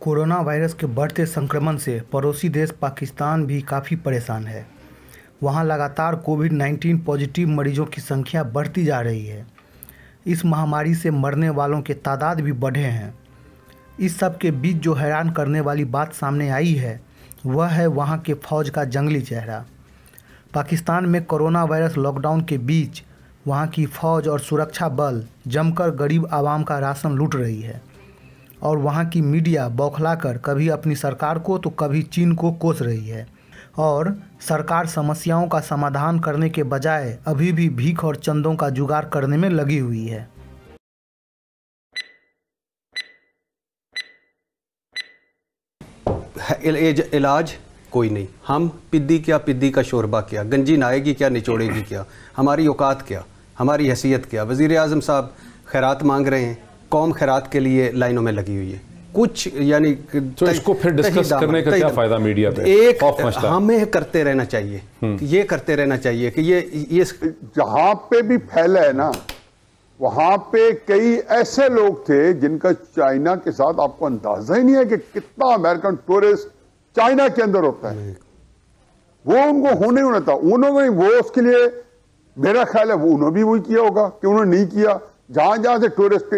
Corona virus के बढ़ते संक्रमण से पड़ोसी देश पाकिस्तान भी काफ़ी परेशान है वहाँ लगातार कोविड 19 पॉजिटिव मरीजों की संख्या बढ़ती जा रही है इस महामारी से मरने वालों के तादाद भी बढ़े हैं इस सब के बीच जो हैरान करने वाली बात सामने आई है वह है वहाँ के फौज का जंगली चेहरा पाकिस्तान में कोरोना वायरस लॉकडाउन के बीच वहाँ की फ़ौज और सुरक्षा बल जमकर गरीब आवाम का राशन लूट रही है और वहाँ की मीडिया बौखलाकर कभी अपनी सरकार को तो कभी चीन को कोस रही है और सरकार समस्याओं का समाधान करने के बजाय अभी भी भीख और चंदों का जुगाड़ करने में लगी हुई है इलाज कोई नहीं हम पिद्दी क्या पिद्दी का शोरबा क्या गंजी नाएगी क्या निचोड़ेगी क्या हमारी औकात क्या हमारी हैसियत क्या वज़ी अजम साहब खैरात मांग रहे हैं कौम खैरात के लिए लाइनों में लगी हुई है कुछ यानी तो इसको फिर डिस्कस करने का क्या फायदा मीडिया पे एक हमें करते रहना चाहिए हम्म। ये करते रहना चाहिए कि ये ये जहां पे भी फैला है ना वहां पे कई ऐसे लोग थे जिनका चाइना के साथ आपको अंदाजा ही नहीं है कि कितना अमेरिकन टूरिस्ट चाइना के अंदर होता है वो उनको होने ही होना उन्होंने वो उसके लिए मेरा ख्याल है वो उन्होंने भी वही किया होगा कि उन्होंने नहीं किया जहां जहां से टूरिस्ट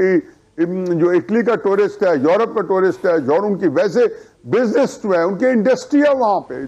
जो इटली का टूरिस्ट है यूरोप का टूरिस्ट है और उनकी वैसे बिजनेस जो है उनकी इंडस्ट्री है वहां पे